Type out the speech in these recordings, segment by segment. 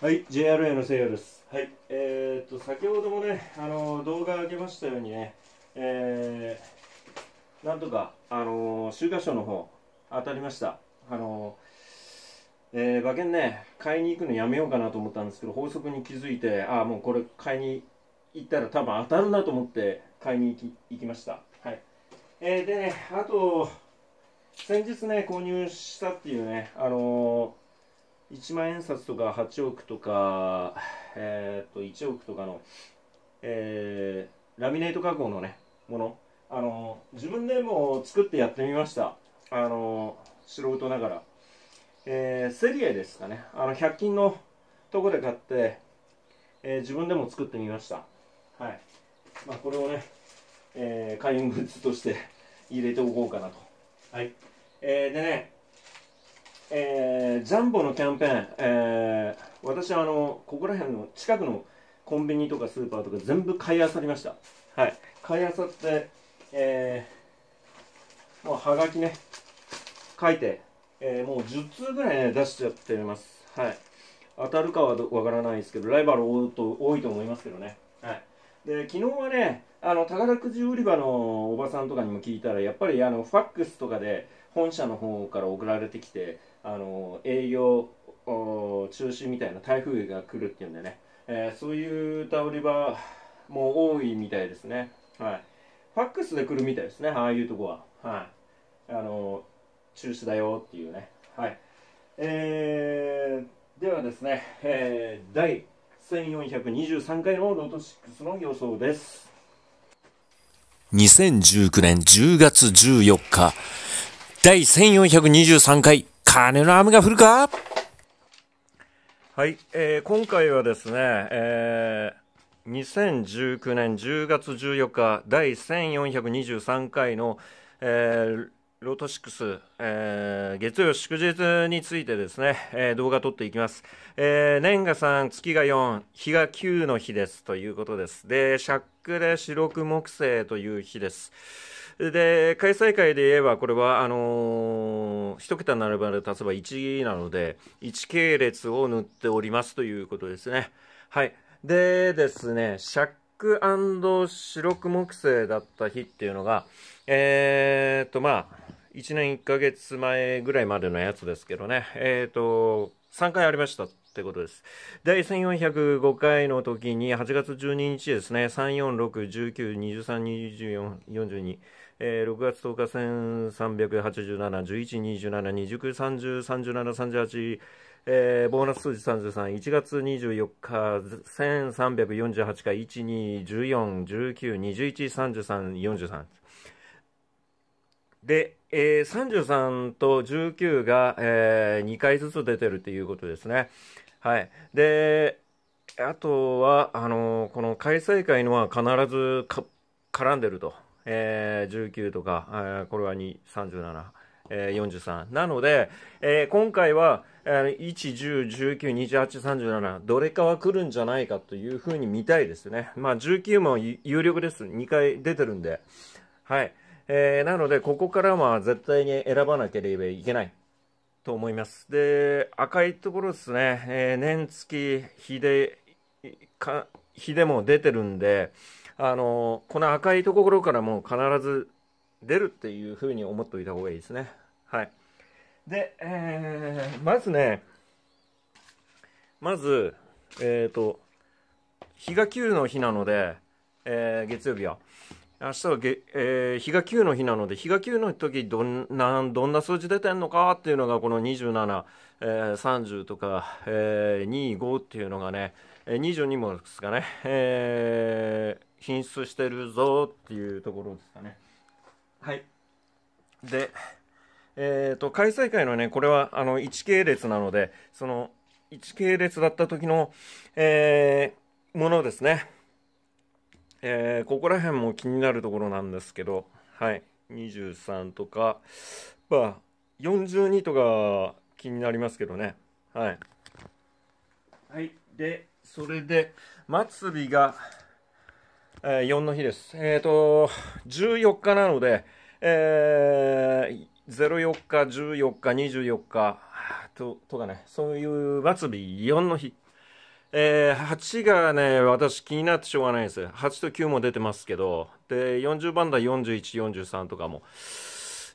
はい、JRA のせいやです。はい、えー、っと先ほどもね、あの動画上げましたようにね、えー、なんとかあの週刊賞の方当たりました。あのえー、馬券ね買いに行くのやめようかなと思ったんですけど法則に気づいてああもうこれ買いに行ったら多分当たるなと思って買いに行き行きましたはい、えー、でねあと先日ね購入したっていうねあのー1万円札とか8億とか、えー、っと1億とかの、えー、ラミネート加工のねものあの自分でも作ってやってみましたあの素人ながら、えー、セリエですかねあの100均のとこで買って、えー、自分でも作ってみましたはい、まあ、これをね、えー、開運グッズとして入れておこうかなとはい、えー、でねえー、ジャンボのキャンペーン、えー、私はあのここら辺の近くのコンビニとかスーパーとか全部買い漁りましたはい買い漁って、えー、もうはがきね書いて、えー、もう10通ぐらいね出しちゃってますはい当たるかはわからないですけどライバル多いと思いますけどねはいで昨日はねあの宝くじ売り場のおばさんとかにも聞いたらやっぱりあのファックスとかで本社の方から送られてきてあの営業中止みたいな台風が来るっていうんでね、えー、そういう倒売り場も多いみたいですね。はい。ファックスで来るみたいですね、ああいうとこは。はい。あの、中止だよっていうね。はい。えー、ではですね、えー、第1423回のロート6の予想です。2019年10月14日、第1423回金の雨が降るかはい、えー、今回はですね、えー、2019年10月14日第1423回の、えー、ロート6、えー、月曜祝日についてですね、えー、動画撮っていきます。えー、年が3、月が4、日が9の日ですということです。で、シャックで四六木星という日です。で、開催会で言えば、これは、あのー、一桁並ばれ例えば1なので、1系列を塗っておりますということですね。はい。でですね、シャック四六木星だった日っていうのが、えー、っと、まあ、1年1ヶ月前ぐらいまでのやつですけどね、えっ、ー、と、3回ありましたってことです。第1405回の時に、8月12日ですね、346、19、23、24、42、えー、6月10日1387、11、27、29、30、37、38、えー、ボーナス数字33、1月24日、1348回、1、2、14、19、21、33、43。で、えー、33と19が、えー、2回ずつ出てるっていうことですね。はい。で、あとは、あのー、この開催会のは必ず絡んでると。えー、19とか、えー、これは37。えー、43なので、えー、今回は、えー、1、10、19、28、37どれかは来るんじゃないかというふうに見たいですね、まあ、19も有力です2回出てるんではい。えー、なので、ここからは絶対に選ばなければいけないと思います。で、赤いところですね、えー、年月、日で、か日でも出てるんで、あのー、この赤いところからも必ず出るっていうふうに思っておいた方がいいですね。はい。で、えー、まずね、まず、えっ、ー、と、日が9の日なので、えー、月曜日は。明日はげ、えー、日が9の日なので日が9の時どんなどんな数字出てんのかっていうのがこの27、えー、30とか、えー、25っていうのがね22もですかね、えー、品質してるぞっていうところですかねはいでえーと、と開催会のねこれはあの1系列なのでその1系列だった時の、えー、ものですねえー、ここら辺も気になるところなんですけど、はい、23とか、まあ、42とか気になりますけどね。はい。はい、で、それで、末尾が、えー、4の日です。えっ、ー、と、14日なので、えー、04日、14日、24日ととかね、そういう末尾4の日。えー、8がね、私気になってしょうがないんです。8と9も出てますけど、で、40番台41、43とかも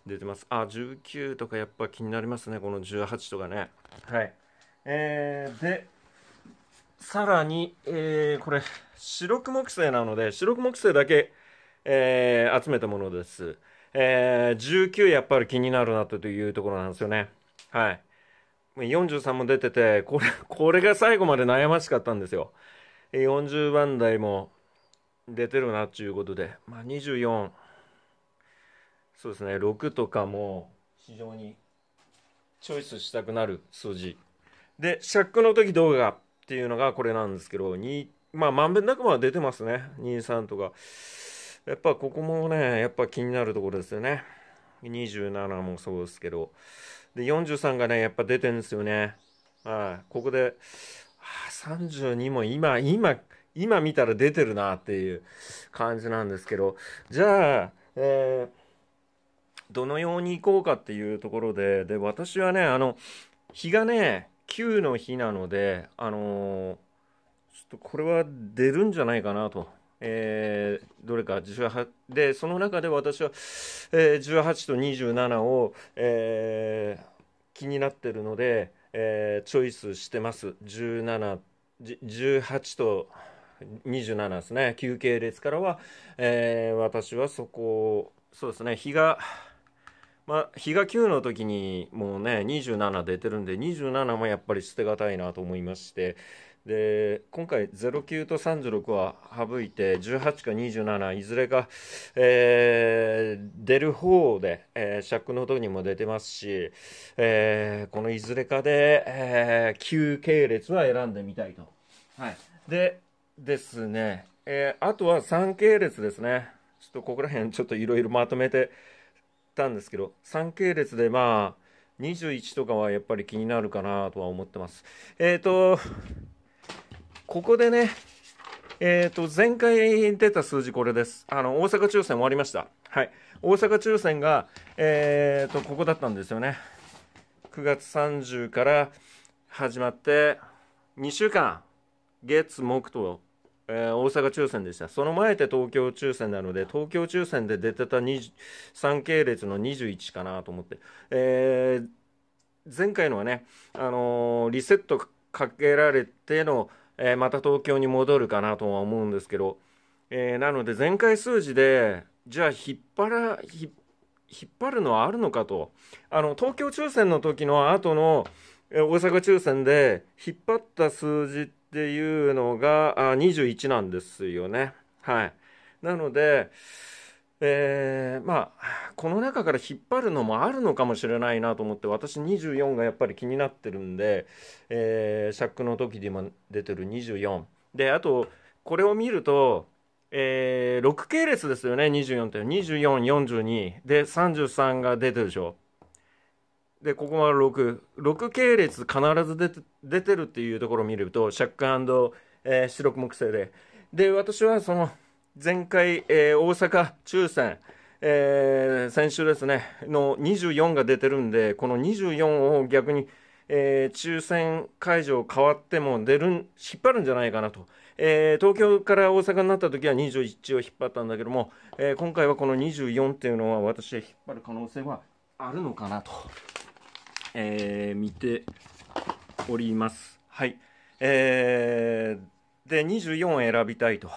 出てます。あ、19とかやっぱ気になりますね、この18とかね。はい。えー、で、さらに、えー、これ、白く木星なので、白く木星だけ、えー、集めたものです。えー、19やっぱり気になるなというところなんですよね。はい。43も出てて、これ、これが最後まで悩ましかったんですよ。40番台も出てるなっていうことで、まあ、24、そうですね、6とかも非常にチョイスしたくなる数字。で、シャックの時動画っていうのがこれなんですけど、2、まあ、まんべんなくは出てますね。23とか。やっぱここもね、やっぱ気になるところですよね。27もそうですけど。で、43がね、やっぱ出てるんですよね。はい。ここで、あ32も今、今、今見たら出てるなっていう感じなんですけど、じゃあ、えー、どのようにいこうかっていうところで、で、私はね、あの、日がね、9の日なので、あのー、ちょっとこれは出るんじゃないかなと。えー、どれか18でその中で私は、えー、18と27を、えー、気になってるので、えー、チョイスしてます17 18と27ですね休憩列からは、えー、私はそこそうですね日がまあ、日が9の時にもうね27出てるんで27もやっぱり捨てがたいなと思いまして、で今回09と36は省いて18か27いずれか、えー、出る方で、えー、尺の時にも出てますし、えー、このいずれかで、えー、9系列は選んでみたいと、はい、でですね、えー、あとは3系列ですねちょっとここら辺ちょっといろいろまとめてたんですけど3系列でまあ21とかはやっぱり気になるかなとは思ってますえー、とここでね、えっ、ー、と、前回出た数字これです。あの、大阪抽選終わりました。はい。大阪抽選が、えっ、ー、と、ここだったんですよね。9月30から始まって、2週間、月、木と、えー、大阪抽選でした。その前で東京抽選なので、東京抽選で出てた3系列の21かなと思って。え前回のはね、あのリセットかけられての、えー、また東京に戻るかなとは思うんですけど、えー、なので前回数字でじゃあ引っ張ら引っ張るのはあるのかとあの東京抽選の時の後の大阪抽選で引っ張った数字っていうのがあ21なんですよね。はい、なのでえー、まあこの中から引っ張るのもあるのかもしれないなと思って私24がやっぱり気になってるんで、えー、シャックの時で今出てる24であとこれを見ると、えー、6系列ですよね24って2442で33が出てるでしょでここは66系列必ず出て出てるっていうところを見るとシャック、えー、白木星でで私はその前回、えー、大阪抽選、えー、先週ですねの24が出てるんでこの24を逆に、えー、抽選会場変わっても出る引っ張るんじゃないかなと、え東京から大阪になった時は21を引っ張ったんだけども、え今回はこの24っていうのは私は引っ張る可能性はあるのかなと、え見ております。はい、えー、で24選びたいと。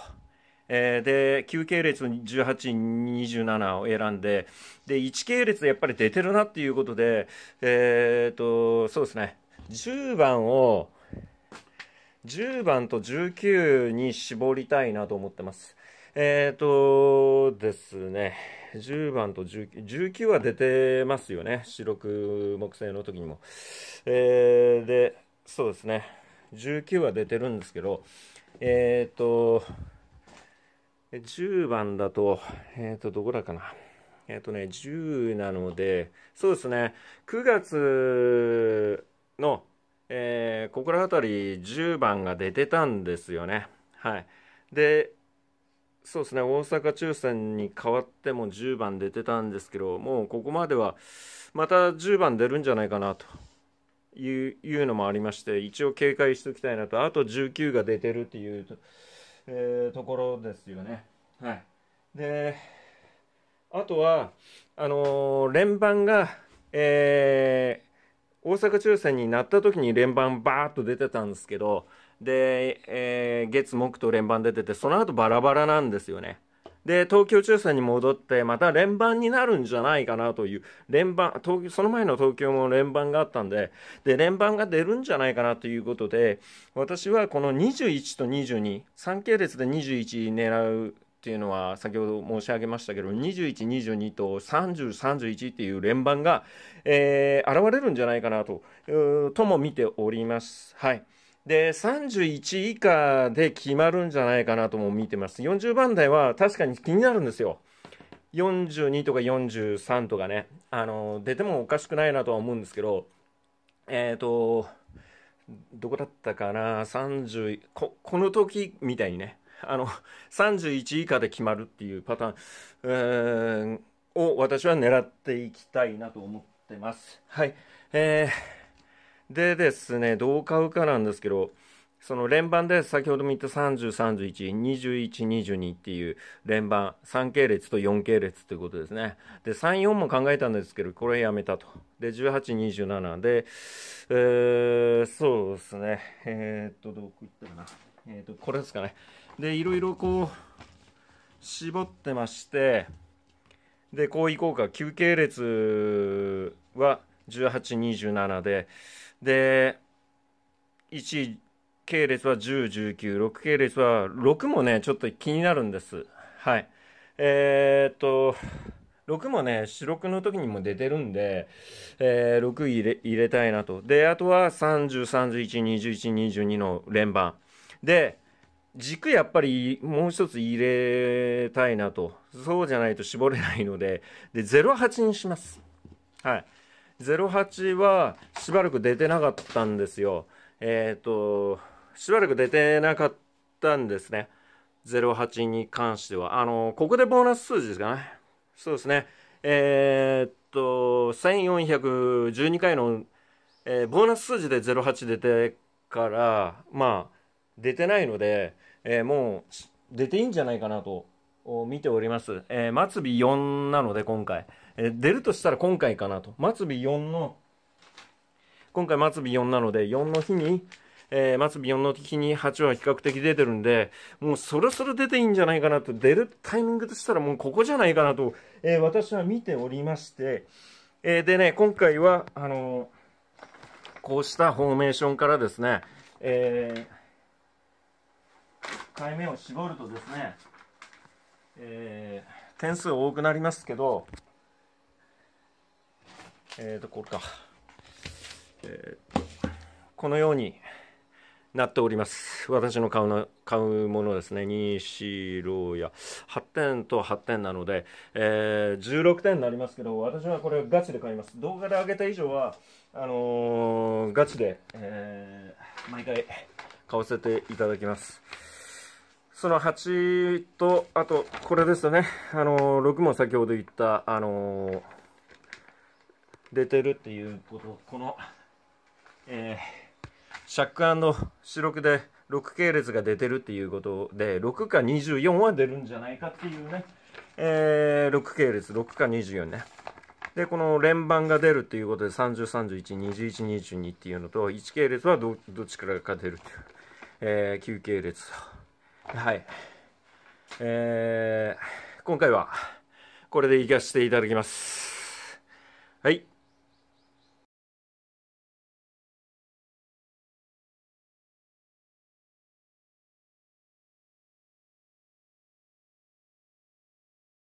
えー、で9系列1827を選んでで1系列やっぱり出てるなっていうことでえー、とそうですね10番を10番と19に絞りたいなと思ってます。えー、とですね、10番と19、19は出てますよね、四六木星の時にも。えー、で、そうですね、19は出てるんですけど、えー、と、10番だと、えっ、ー、と、どこだかな。えっ、ー、とね、10なので、そうですね、9月の、えー、ここら辺り10番が出てたんですよね。はい。で、そうですね、大阪抽選に変わっても10番出てたんですけど、もうここまでは、また10番出るんじゃないかなといういうのもありまして、一応警戒しておきたいなと、あと19が出てるっていうえー、ところですよね。はい、であとはあのー、連番が、えー、大阪抽選になった時に連番バーッと出てたんですけどで、えー、月木と連番出ててその後バラバラなんですよね。で、東京抽選に戻って、また連番になるんじゃないかなという、連番、東その前の東京も連番があったんで、で、連番が出るんじゃないかなということで、私はこの21と22、3系列で21狙うっていうのは先ほど申し上げましたけど2122と3031っていう連番が、えー、現れるんじゃないかなととも見ております。はいで、31以下で決まるんじゃないかなとも見てます。40番台は確かに気になるんですよ。42とか43とかね、あの、出てもおかしくないなとは思うんですけど、えっ、ー、と、どこだったかな、30こ、この時みたいにね、あの、31以下で決まるっていうパターン、を私は狙っていきたいなと思ってます。はい。えーでですね、どう買うかなんですけど、その連番で先ほども言った30、31、21、22っていう連番、3系列と4系列ということですね。で、3、4も考えたんですけど、これやめたと。で、18、27で、えー、そうですね。えー、っと、どこ行ったかな。えー、っと、これですかね。で、いろいろこう、絞ってまして、で、こういこうか。9系列は18、27で、で1系列は1019系列は6もねちょっと気になるんですはいえー、っと6もね主力の時にも出てるんで、えー、6入れ入れたいなとであとは30312122の連番で軸やっぱりもう一つ入れたいなとそうじゃないと絞れないのでで08にしますはい08はしばらく出てなかったんですよ。えっ、ー、と、しばらく出てなかったんですね。08に関しては。あの、ここでボーナス数字ですかね。そうですね。えー、っと、1412回の、えー、ボーナス数字で08出てから、まあ、出てないので、えー、もう、出ていいんじゃないかなと見ております。えー、末尾4なので今回。えー、出るとしたら今回かなと。末尾4の、今回末尾4なので、4の日に、えー、末尾4の日に8は比較的出てるんで、もうそろそろ出ていいんじゃないかなと、出るタイミングとしたらもうここじゃないかなと、えー、私は見ておりまして、えー、でね、今回は、あのこうしたフォーメーションからですね、えー、解目を絞るとですね、えー、点数多くなりますけど、えーと、これか、えー、このようになっております。私の買うの買うものですね、2、4、6や8点と8点なので、えー、16点になりますけど、私はこれガチで買います。動画で上げた以上は、あのー、ガチで、えー、毎回買わせていただきます。その8と、あと、これですね。あの、6も先ほど言った、あの、出てるっていうこと、この、えー、シャック四六で6系列が出てるっていうことで、6か24は出るんじゃないかっていうね、えー、6系列、6か24ね。で、この連番が出るっていうことで、30、31、21、22っていうのと、1系列はどっちからか出るっていう、えー、9系列と。はい。えー、今回はこれで行かせていただきます。はい。